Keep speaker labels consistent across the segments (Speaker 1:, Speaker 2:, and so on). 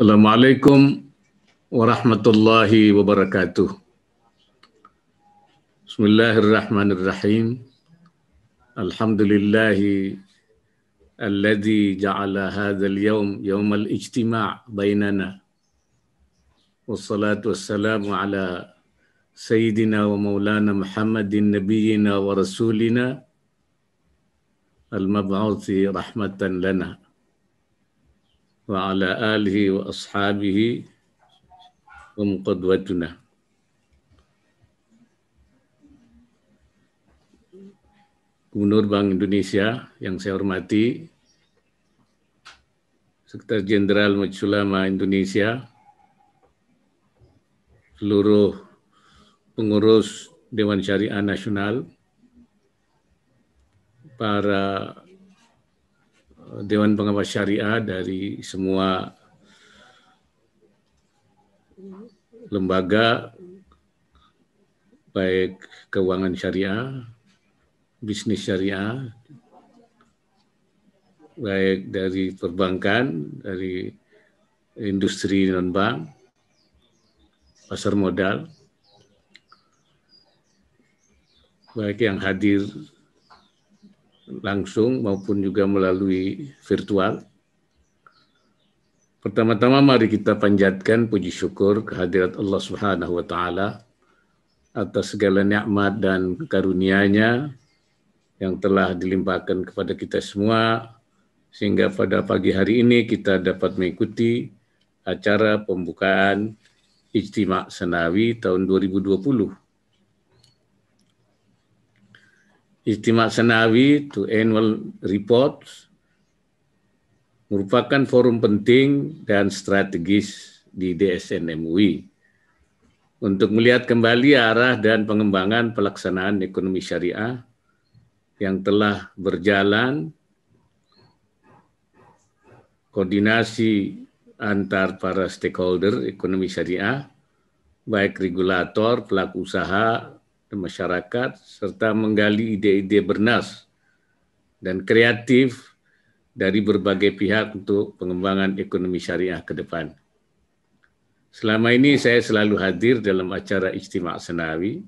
Speaker 1: السلام عليكم ورحمة الله وبركاته بسم الله الرحمن الرحيم الحمد لله الذي جعل هذا اليوم يوم الاجتماع بيننا والصلاة والسلام على سيدنا ومولانا محمد نبينا ورسولنا المبعوث رحمة لنا وعلى آله وأصحابه هم Gubernur Bank Indonesia yang saya hormati, Sekretaris Jenderal Majelis Ulama Indonesia, seluruh pengurus Dewan Syariah Nasional, para Dewan Pengawas Syariah dari semua lembaga baik keuangan syariah, bisnis syariah, baik dari perbankan, dari industri non-bank, pasar modal, baik yang hadir langsung maupun juga melalui virtual. Pertama-tama mari kita panjatkan puji syukur kehadirat Allah Subhanahu wa taala atas segala nikmat dan karunia-Nya yang telah dilimpahkan kepada kita semua sehingga pada pagi hari ini kita dapat mengikuti acara pembukaan Ijtima Senawi tahun 2020 Istimewa Senawi to Annual Report merupakan forum penting dan strategis di DSN MUI untuk melihat kembali arah dan pengembangan pelaksanaan ekonomi syariah yang telah berjalan, koordinasi antar para stakeholder ekonomi syariah, baik regulator, pelaku usaha, dan masyarakat serta menggali ide-ide bernas dan kreatif dari berbagai pihak untuk pengembangan ekonomi syariah ke depan. Selama ini saya selalu hadir dalam acara Ijtima' Senawi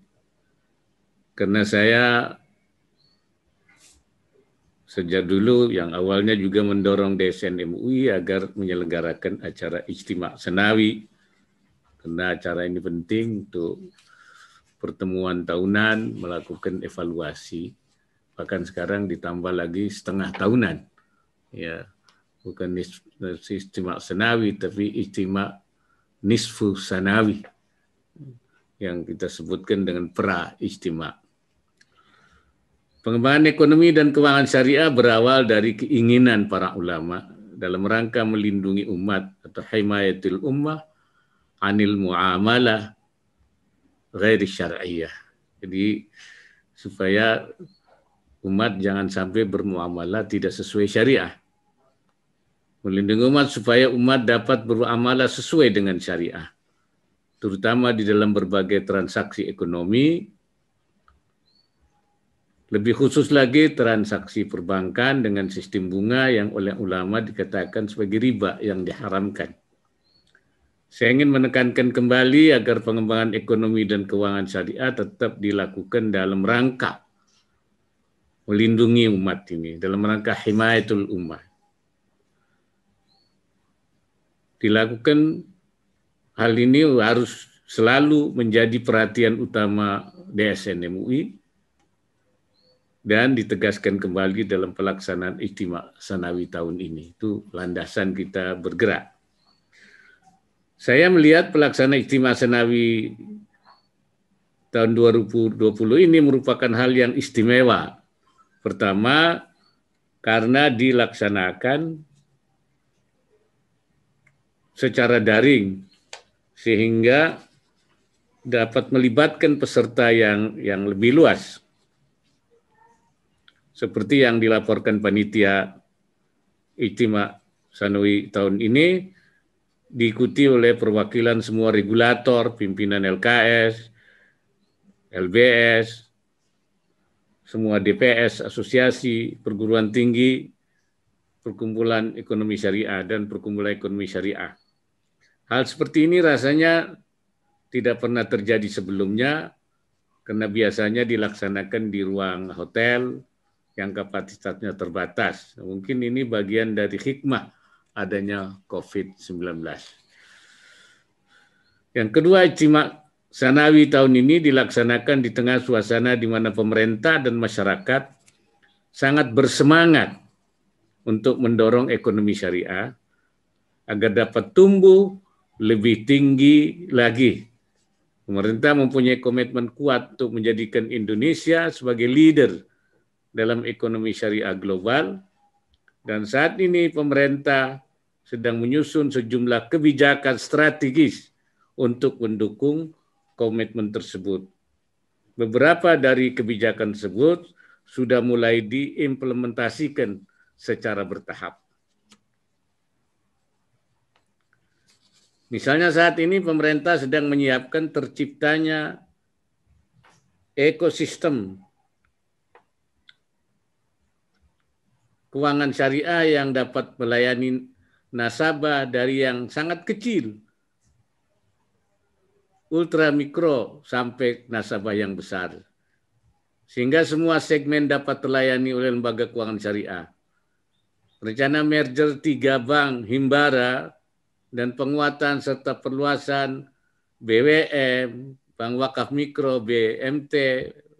Speaker 1: karena saya sejak dulu yang awalnya juga mendorong DSN MUI agar menyelenggarakan acara Ijtima' Senawi karena acara ini penting untuk pertemuan tahunan, melakukan evaluasi, bahkan sekarang ditambah lagi setengah tahunan. Ya, bukan istimak senawi, tapi istimak nisfu sanawi yang kita sebutkan dengan pra istimak. Pengembangan ekonomi dan keuangan syariah berawal dari keinginan para ulama dalam rangka melindungi umat atau himayatul ummah anil muamalah ghairi syar'iyah. Jadi supaya umat jangan sampai bermuamalah tidak sesuai syariah. Melindungi umat supaya umat dapat beramalah sesuai dengan syariah. Terutama di dalam berbagai transaksi ekonomi, lebih khusus lagi transaksi perbankan dengan sistem bunga yang oleh ulama dikatakan sebagai riba yang diharamkan. Saya ingin menekankan kembali agar pengembangan ekonomi dan keuangan syariah tetap dilakukan dalam rangka melindungi umat ini, dalam rangka himayatul ummah. Dilakukan hal ini harus selalu menjadi perhatian utama DSN MUI dan ditegaskan kembali dalam pelaksanaan istimewa sanawi tahun ini. Itu landasan kita bergerak. Saya melihat pelaksana Ijtima Senawi tahun 2020 ini merupakan hal yang istimewa. Pertama, karena dilaksanakan secara daring sehingga dapat melibatkan peserta yang yang lebih luas seperti yang dilaporkan panitia Ijtima Sanui tahun ini diikuti oleh perwakilan semua regulator, pimpinan LKS, LBS, semua DPS, asosiasi perguruan tinggi, perkumpulan ekonomi syariah, dan perkumpulan ekonomi syariah. Hal seperti ini rasanya tidak pernah terjadi sebelumnya, karena biasanya dilaksanakan di ruang hotel yang kapasitasnya terbatas. Mungkin ini bagian dari hikmah adanya COVID-19. Yang kedua, ijtima sanawi tahun ini dilaksanakan di tengah suasana di mana pemerintah dan masyarakat sangat bersemangat untuk mendorong ekonomi syariah agar dapat tumbuh lebih tinggi lagi. Pemerintah mempunyai komitmen kuat untuk menjadikan Indonesia sebagai leader dalam ekonomi syariah global dan saat ini pemerintah sedang menyusun sejumlah kebijakan strategis untuk mendukung komitmen tersebut. Beberapa dari kebijakan tersebut sudah mulai diimplementasikan secara bertahap. Misalnya saat ini pemerintah sedang menyiapkan terciptanya ekosistem keuangan syariah yang dapat melayani nasabah dari yang sangat kecil, ultra mikro sampai nasabah yang besar. Sehingga semua segmen dapat terlayani oleh lembaga keuangan syariah. Rencana merger tiga bank Himbara dan penguatan serta perluasan BWM, Bank Wakaf Mikro, BMT,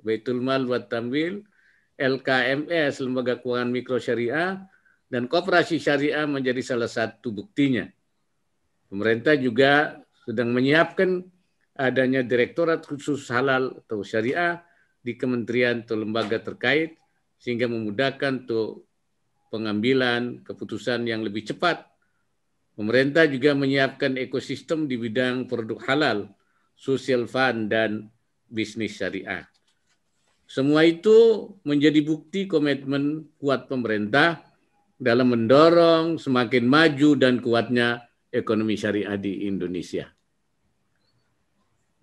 Speaker 1: Baitul Mal Watamwil, LKMS, Lembaga Keuangan Mikro Syariah, dan Koperasi Syariah menjadi salah satu buktinya. Pemerintah juga sedang menyiapkan adanya Direktorat Khusus Halal atau Syariah di kementerian atau lembaga terkait sehingga memudahkan untuk pengambilan keputusan yang lebih cepat. Pemerintah juga menyiapkan ekosistem di bidang produk halal, sosial fund, dan bisnis syariah. Semua itu menjadi bukti komitmen kuat pemerintah dalam mendorong semakin maju dan kuatnya ekonomi syariah di Indonesia.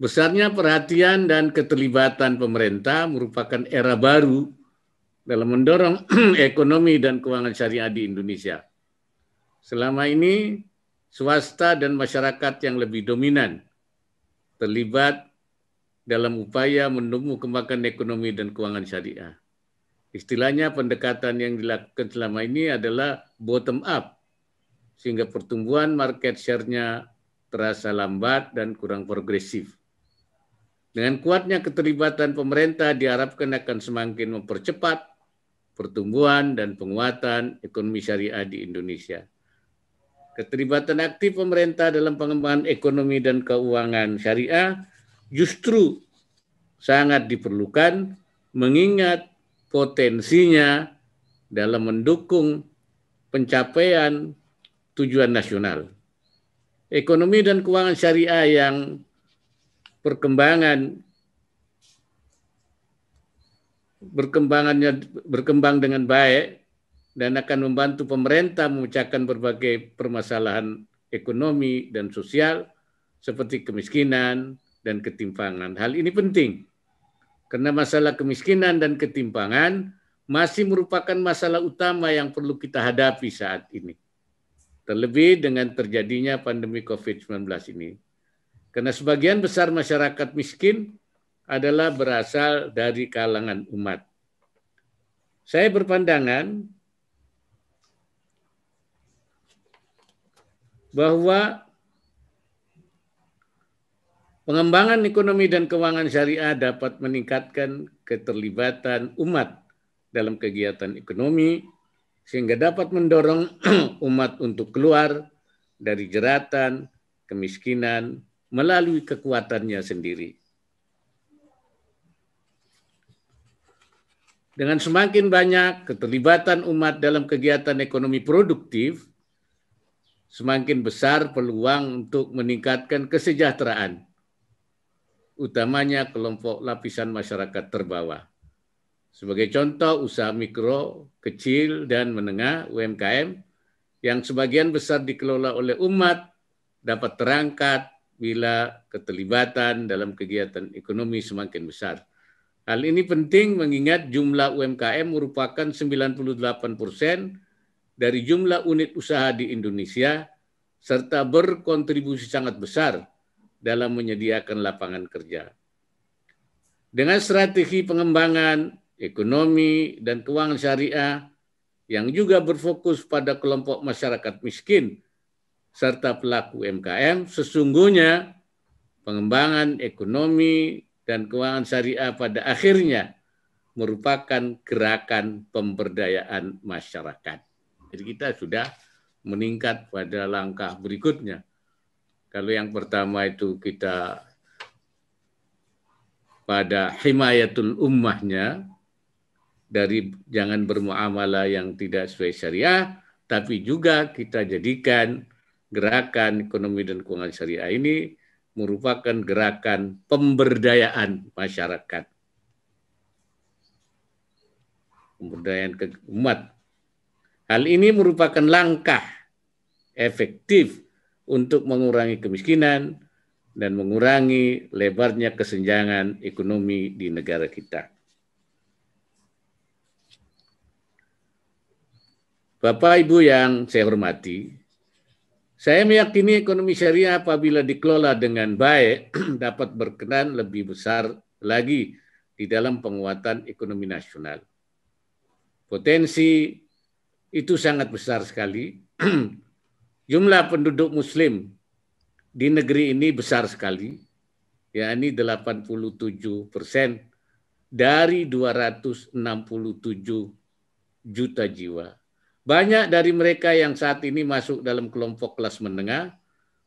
Speaker 1: Besarnya perhatian dan keterlibatan pemerintah merupakan era baru dalam mendorong ekonomi dan keuangan syariah di Indonesia. Selama ini, swasta dan masyarakat yang lebih dominan terlibat dalam upaya menumbuh kembangkan ekonomi dan keuangan syariah. Istilahnya pendekatan yang dilakukan selama ini adalah bottom up, sehingga pertumbuhan market share-nya terasa lambat dan kurang progresif. Dengan kuatnya keterlibatan pemerintah diharapkan akan semakin mempercepat pertumbuhan dan penguatan ekonomi syariah di Indonesia. Keterlibatan aktif pemerintah dalam pengembangan ekonomi dan keuangan syariah justru sangat diperlukan mengingat potensinya dalam mendukung pencapaian tujuan nasional. Ekonomi dan keuangan syariah yang perkembangan berkembangannya berkembang dengan baik dan akan membantu pemerintah memecahkan berbagai permasalahan ekonomi dan sosial seperti kemiskinan, dan ketimpangan. Hal ini penting karena masalah kemiskinan dan ketimpangan masih merupakan masalah utama yang perlu kita hadapi saat ini. Terlebih dengan terjadinya pandemi COVID-19 ini. Karena sebagian besar masyarakat miskin adalah berasal dari kalangan umat. Saya berpandangan bahwa Pengembangan ekonomi dan keuangan syariah dapat meningkatkan keterlibatan umat dalam kegiatan ekonomi sehingga dapat mendorong umat untuk keluar dari jeratan kemiskinan melalui kekuatannya sendiri. Dengan semakin banyak keterlibatan umat dalam kegiatan ekonomi produktif, semakin besar peluang untuk meningkatkan kesejahteraan utamanya kelompok lapisan masyarakat terbawah. Sebagai contoh, usaha mikro, kecil, dan menengah UMKM yang sebagian besar dikelola oleh umat dapat terangkat bila keterlibatan dalam kegiatan ekonomi semakin besar. Hal ini penting mengingat jumlah UMKM merupakan 98 persen dari jumlah unit usaha di Indonesia serta berkontribusi sangat besar dalam menyediakan lapangan kerja. Dengan strategi pengembangan ekonomi dan keuangan syariah yang juga berfokus pada kelompok masyarakat miskin serta pelaku UMKM, sesungguhnya pengembangan ekonomi dan keuangan syariah pada akhirnya merupakan gerakan pemberdayaan masyarakat. Jadi kita sudah meningkat pada langkah berikutnya kalau yang pertama itu kita pada himayatul ummahnya dari jangan bermuamalah yang tidak sesuai syariah, tapi juga kita jadikan gerakan ekonomi dan keuangan syariah ini merupakan gerakan pemberdayaan masyarakat. Pemberdayaan ke umat. Hal ini merupakan langkah efektif untuk mengurangi kemiskinan dan mengurangi lebarnya kesenjangan ekonomi di negara kita. Bapak Ibu yang saya hormati, saya meyakini ekonomi syariah apabila dikelola dengan baik dapat berkenan lebih besar lagi di dalam penguatan ekonomi nasional. Potensi itu sangat besar sekali Jumlah penduduk muslim di negeri ini besar sekali, yakni 87 persen dari 267 juta jiwa. Banyak dari mereka yang saat ini masuk dalam kelompok kelas menengah,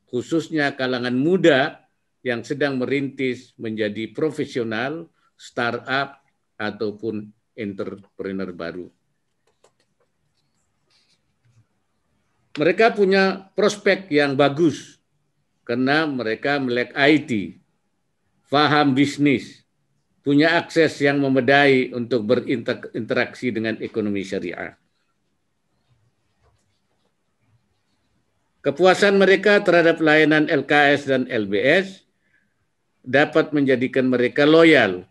Speaker 1: khususnya kalangan muda yang sedang merintis menjadi profesional, startup, ataupun entrepreneur baru. mereka punya prospek yang bagus karena mereka melek IT, paham bisnis, punya akses yang memadai untuk berinteraksi dengan ekonomi syariah. Kepuasan mereka terhadap layanan LKS dan LBS dapat menjadikan mereka loyal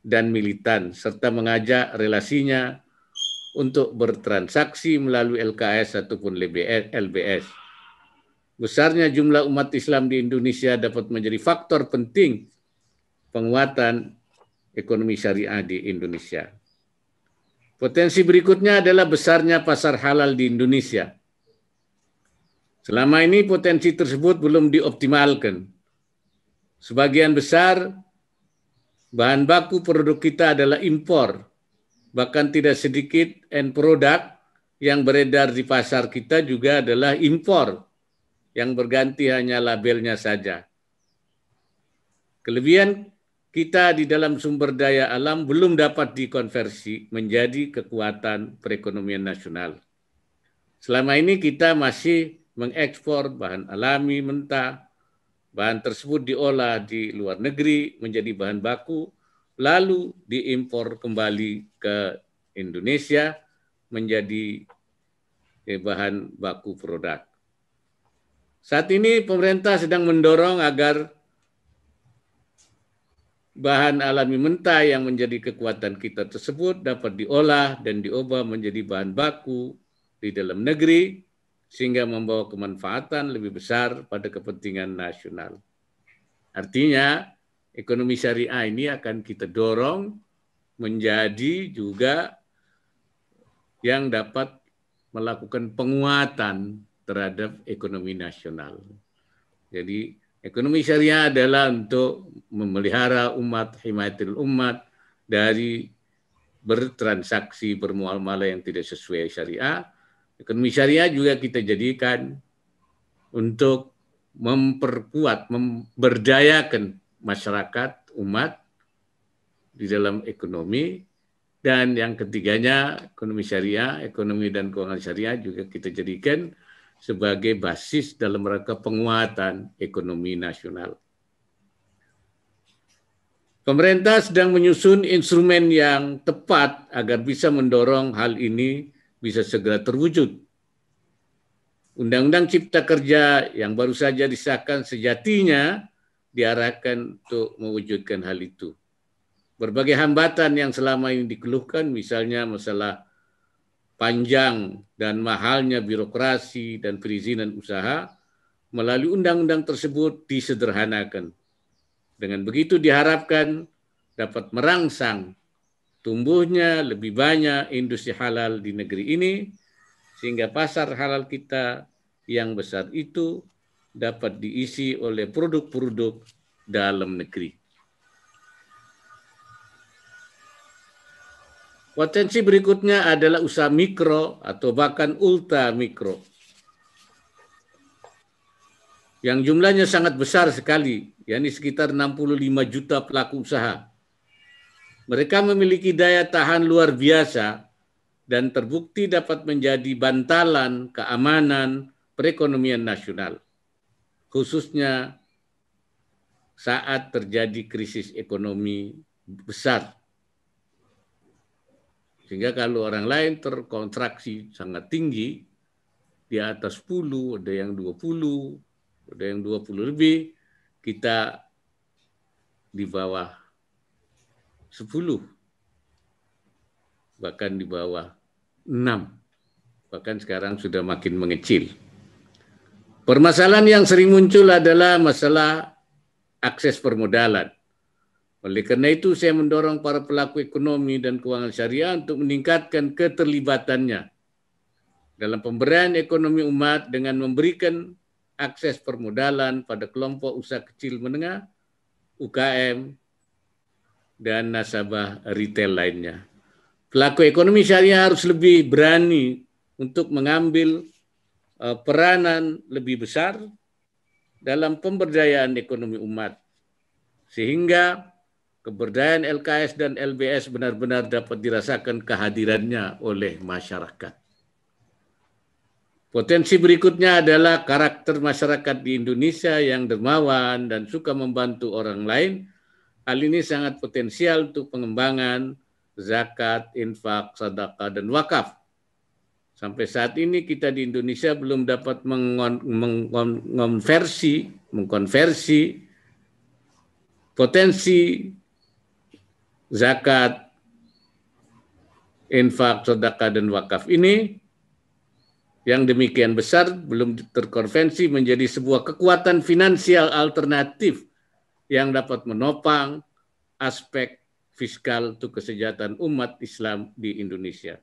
Speaker 1: dan militan serta mengajak relasinya untuk bertransaksi melalui LKS ataupun LBS. Besarnya jumlah umat Islam di Indonesia dapat menjadi faktor penting penguatan ekonomi syariah di Indonesia. Potensi berikutnya adalah besarnya pasar halal di Indonesia. Selama ini potensi tersebut belum dioptimalkan. Sebagian besar bahan baku produk kita adalah impor bahkan tidak sedikit end product yang beredar di pasar kita juga adalah impor yang berganti hanya labelnya saja. Kelebihan kita di dalam sumber daya alam belum dapat dikonversi menjadi kekuatan perekonomian nasional. Selama ini kita masih mengekspor bahan alami mentah, bahan tersebut diolah di luar negeri menjadi bahan baku lalu diimpor kembali ke Indonesia menjadi eh, bahan baku produk. Saat ini pemerintah sedang mendorong agar bahan alami mentah yang menjadi kekuatan kita tersebut dapat diolah dan diubah menjadi bahan baku di dalam negeri sehingga membawa kemanfaatan lebih besar pada kepentingan nasional. Artinya, ekonomi syariah ini akan kita dorong menjadi juga yang dapat melakukan penguatan terhadap ekonomi nasional. Jadi ekonomi syariah adalah untuk memelihara umat, himayatil umat dari bertransaksi bermuamalah yang tidak sesuai syariah. Ekonomi syariah juga kita jadikan untuk memperkuat, memberdayakan masyarakat, umat, di dalam ekonomi, dan yang ketiganya ekonomi syariah, ekonomi dan keuangan syariah juga kita jadikan sebagai basis dalam rangka penguatan ekonomi nasional. Pemerintah sedang menyusun instrumen yang tepat agar bisa mendorong hal ini bisa segera terwujud. Undang-Undang Cipta Kerja yang baru saja disahkan sejatinya diarahkan untuk mewujudkan hal itu. Berbagai hambatan yang selama ini dikeluhkan, misalnya masalah panjang dan mahalnya birokrasi dan perizinan usaha, melalui undang-undang tersebut disederhanakan. Dengan begitu diharapkan dapat merangsang tumbuhnya lebih banyak industri halal di negeri ini, sehingga pasar halal kita yang besar itu dapat diisi oleh produk-produk dalam negeri. Potensi berikutnya adalah usaha mikro atau bahkan ultra mikro. Yang jumlahnya sangat besar sekali, yakni sekitar 65 juta pelaku usaha. Mereka memiliki daya tahan luar biasa dan terbukti dapat menjadi bantalan keamanan perekonomian nasional khususnya saat terjadi krisis ekonomi besar. Sehingga kalau orang lain terkontraksi sangat tinggi, di atas 10, ada yang 20, ada yang 20 lebih, kita di bawah 10, bahkan di bawah 6. Bahkan sekarang sudah makin mengecil. Permasalahan yang sering muncul adalah masalah akses permodalan. Oleh karena itu, saya mendorong para pelaku ekonomi dan keuangan syariah untuk meningkatkan keterlibatannya dalam pemberian ekonomi umat dengan memberikan akses permodalan pada kelompok usaha kecil menengah, UKM, dan nasabah retail lainnya. Pelaku ekonomi syariah harus lebih berani untuk mengambil Eh, peranan lebih besar dalam pemberdayaan ekonomi umat. Sehingga keberdayaan LKS dan LBS benar-benar dapat dirasakan kehadirannya oleh masyarakat. Potensi berikutnya adalah karakter masyarakat di Indonesia yang dermawan dan suka membantu orang lain. Hal ini sangat potensial untuk pengembangan zakat, infak, sadaka, dan wakaf Sampai saat ini kita di Indonesia belum dapat mengkonversi, mengkonversi potensi zakat, infak, sedekah dan wakaf ini yang demikian besar belum terkonvensi menjadi sebuah kekuatan finansial alternatif yang dapat menopang aspek fiskal untuk kesejahteraan umat Islam di Indonesia.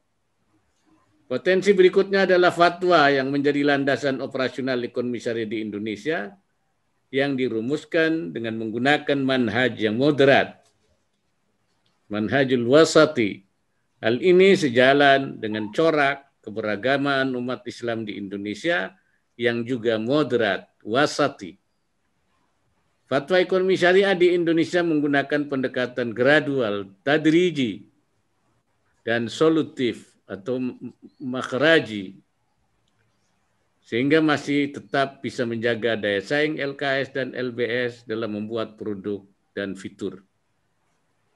Speaker 1: Potensi berikutnya adalah fatwa yang menjadi landasan operasional ekonomi syariah di Indonesia yang dirumuskan dengan menggunakan manhaj yang moderat. Manhajul wasati. Hal ini sejalan dengan corak keberagaman umat Islam di Indonesia yang juga moderat, wasati. Fatwa ekonomi syariah di Indonesia menggunakan pendekatan gradual, tadriji, dan solutif atau makraji sehingga masih tetap bisa menjaga daya saing LKS dan LBS dalam membuat produk dan fitur.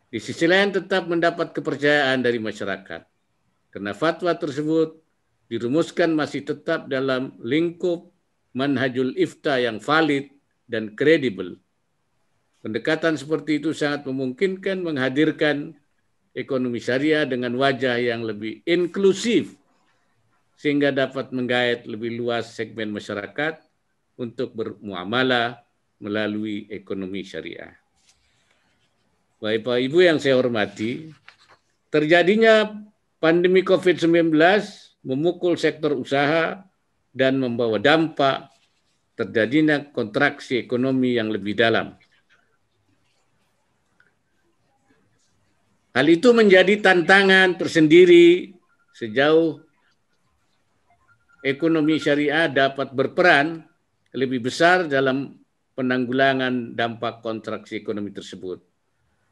Speaker 1: Di sisi lain tetap mendapat kepercayaan dari masyarakat. Karena fatwa tersebut dirumuskan masih tetap dalam lingkup manhajul ifta yang valid dan kredibel. Pendekatan seperti itu sangat memungkinkan menghadirkan ekonomi syariah dengan wajah yang lebih inklusif sehingga dapat menggait lebih luas segmen masyarakat untuk bermuamalah melalui ekonomi syariah. Bapak Ibu yang saya hormati, terjadinya pandemi COVID-19 memukul sektor usaha dan membawa dampak terjadinya kontraksi ekonomi yang lebih dalam Hal itu menjadi tantangan tersendiri sejauh ekonomi syariah dapat berperan lebih besar dalam penanggulangan dampak kontraksi ekonomi tersebut.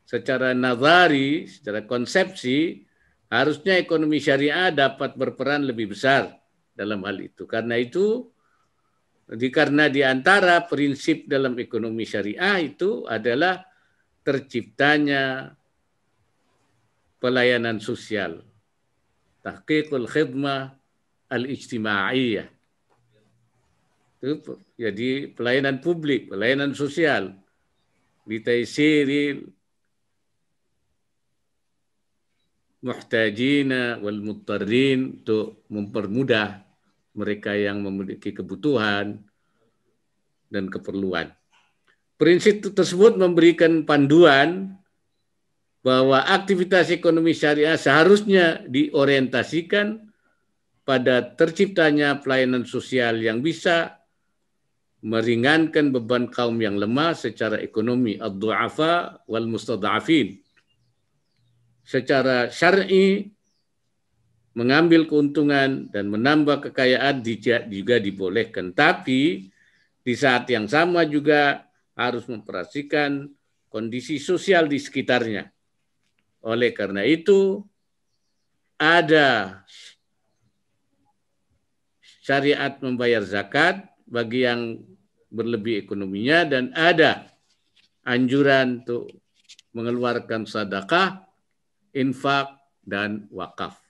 Speaker 1: Secara nazari, secara konsepsi, harusnya ekonomi syariah dapat berperan lebih besar dalam hal itu. Karena itu, di, karena di antara prinsip dalam ekonomi syariah itu adalah terciptanya pelayanan sosial. Tahqiqul khidmah al-ijtima'iyah. Jadi pelayanan publik, pelayanan sosial. Bitaisiril muhtajina wal muttarin untuk mempermudah mereka yang memiliki kebutuhan dan keperluan. Prinsip tersebut memberikan panduan bahwa aktivitas ekonomi syariah seharusnya diorientasikan pada terciptanya pelayanan sosial yang bisa meringankan beban kaum yang lemah secara ekonomi ad-du'afa wal mustada'afin secara syar'i mengambil keuntungan dan menambah kekayaan juga dibolehkan tapi di saat yang sama juga harus memperhatikan kondisi sosial di sekitarnya oleh karena itu, ada syariat membayar zakat bagi yang berlebih ekonominya dan ada anjuran untuk mengeluarkan sadakah, infak, dan wakaf.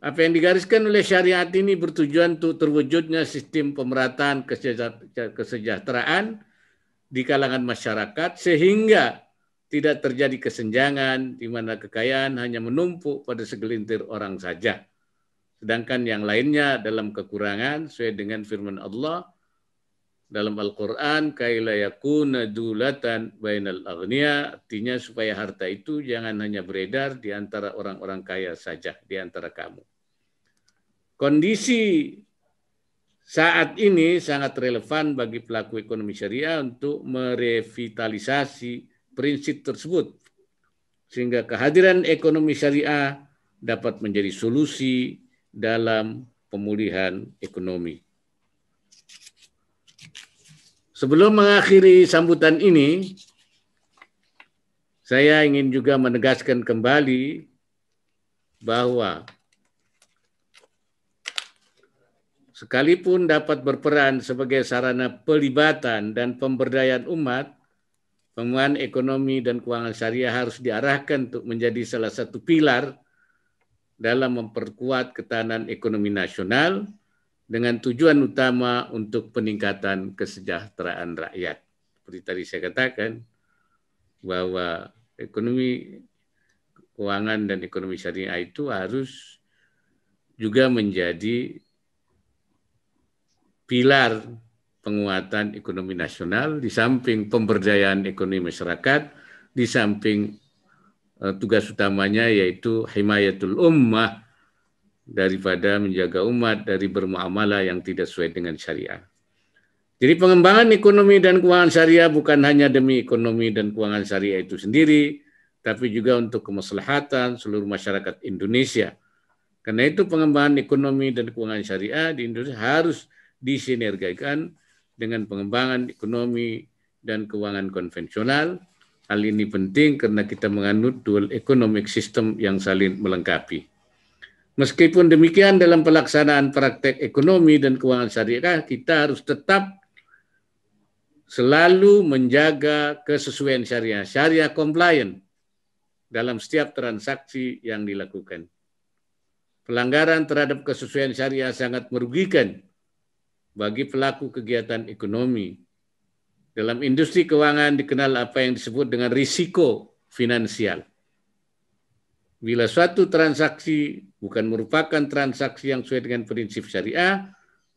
Speaker 1: Apa yang digariskan oleh syariat ini bertujuan untuk terwujudnya sistem pemerataan kesejahteraan di kalangan masyarakat sehingga tidak terjadi kesenjangan di mana kekayaan hanya menumpuk pada segelintir orang saja. Sedangkan yang lainnya dalam kekurangan sesuai dengan firman Allah dalam Al-Qur'an kaila yakuna dulatan bainal aghnia artinya supaya harta itu jangan hanya beredar di antara orang-orang kaya saja di antara kamu. Kondisi saat ini sangat relevan bagi pelaku ekonomi syariah untuk merevitalisasi prinsip tersebut sehingga kehadiran ekonomi syariah dapat menjadi solusi dalam pemulihan ekonomi. Sebelum mengakhiri sambutan ini, saya ingin juga menegaskan kembali bahwa sekalipun dapat berperan sebagai sarana pelibatan dan pemberdayaan umat, Pemulihan ekonomi dan keuangan syariah harus diarahkan untuk menjadi salah satu pilar dalam memperkuat ketahanan ekonomi nasional dengan tujuan utama untuk peningkatan kesejahteraan rakyat. Seperti tadi saya katakan bahwa ekonomi keuangan dan ekonomi syariah itu harus juga menjadi pilar penguatan ekonomi nasional, di samping pemberdayaan ekonomi masyarakat, di samping eh, tugas utamanya yaitu himayatul ummah daripada menjaga umat dari bermuamalah yang tidak sesuai dengan syariah. Jadi pengembangan ekonomi dan keuangan syariah bukan hanya demi ekonomi dan keuangan syariah itu sendiri, tapi juga untuk kemaslahatan seluruh masyarakat Indonesia. Karena itu pengembangan ekonomi dan keuangan syariah di Indonesia harus disinergikan dengan pengembangan ekonomi dan keuangan konvensional. Hal ini penting karena kita menganut dual economic system yang saling melengkapi. Meskipun demikian dalam pelaksanaan praktek ekonomi dan keuangan syariah kita harus tetap selalu menjaga kesesuaian syariah, syariah compliant dalam setiap transaksi yang dilakukan. Pelanggaran terhadap kesesuaian syariah sangat merugikan bagi pelaku kegiatan ekonomi. Dalam industri keuangan dikenal apa yang disebut dengan risiko finansial. Bila suatu transaksi bukan merupakan transaksi yang sesuai dengan prinsip syariah,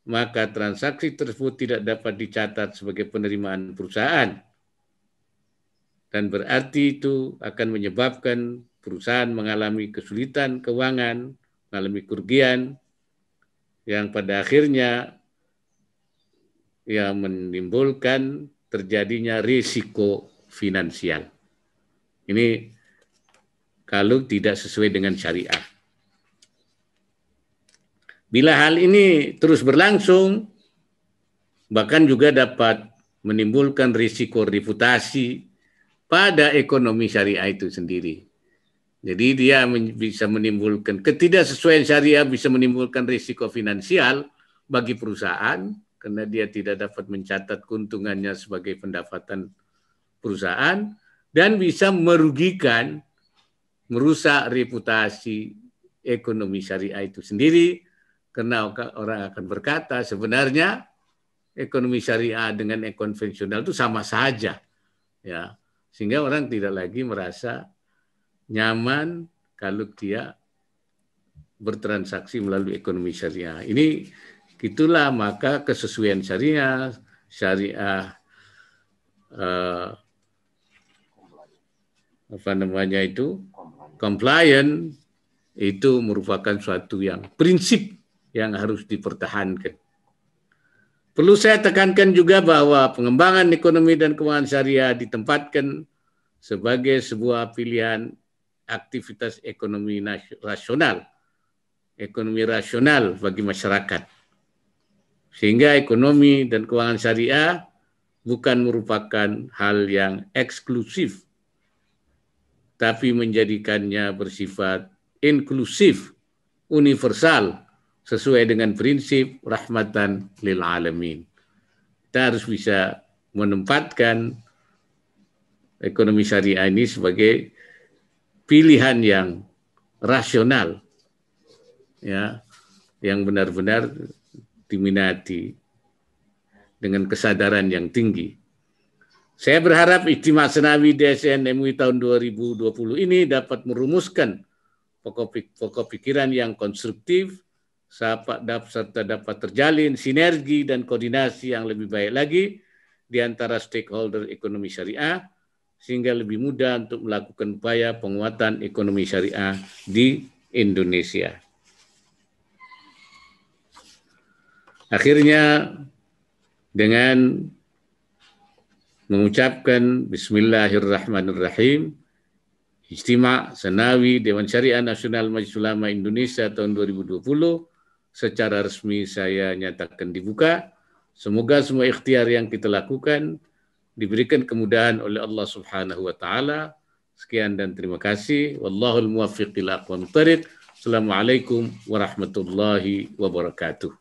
Speaker 1: maka transaksi tersebut tidak dapat dicatat sebagai penerimaan perusahaan. Dan berarti itu akan menyebabkan perusahaan mengalami kesulitan keuangan, mengalami kerugian, yang pada akhirnya yang menimbulkan terjadinya risiko finansial. Ini kalau tidak sesuai dengan syariah. Bila hal ini terus berlangsung, bahkan juga dapat menimbulkan risiko reputasi pada ekonomi syariah itu sendiri. Jadi dia bisa menimbulkan ketidaksesuaian syariah bisa menimbulkan risiko finansial bagi perusahaan, karena dia tidak dapat mencatat keuntungannya sebagai pendapatan perusahaan dan bisa merugikan merusak reputasi ekonomi syariah itu sendiri karena orang akan berkata sebenarnya ekonomi syariah dengan konvensional itu sama saja ya sehingga orang tidak lagi merasa nyaman kalau dia bertransaksi melalui ekonomi syariah ini Itulah maka kesesuaian syariah, syariah eh, apa namanya itu compliant itu merupakan suatu yang prinsip yang harus dipertahankan. Perlu saya tekankan juga bahwa pengembangan ekonomi dan keuangan syariah ditempatkan sebagai sebuah pilihan aktivitas ekonomi rasional, ekonomi rasional bagi masyarakat sehingga ekonomi dan keuangan syariah bukan merupakan hal yang eksklusif, tapi menjadikannya bersifat inklusif, universal, sesuai dengan prinsip rahmatan lil alamin. Kita harus bisa menempatkan ekonomi syariah ini sebagai pilihan yang rasional, ya, yang benar-benar diminati dengan kesadaran yang tinggi. Saya berharap Ijtima Senawi DSN MUI tahun 2020 ini dapat merumuskan pokok pikiran yang konstruktif, serta dapat terjalin sinergi dan koordinasi yang lebih baik lagi di antara stakeholder ekonomi syariah, sehingga lebih mudah untuk melakukan upaya penguatan ekonomi syariah di Indonesia. Akhirnya dengan mengucapkan Bismillahirrahmanirrahim, Ijtima Senawi Dewan Syariah Nasional Majelis Ulama Indonesia tahun 2020 secara resmi saya nyatakan dibuka. Semoga semua ikhtiar yang kita lakukan diberikan kemudahan oleh Allah Subhanahu wa taala. Sekian dan terima kasih. Wallahul muwaffiq ila aqwamit Assalamualaikum warahmatullahi wabarakatuh.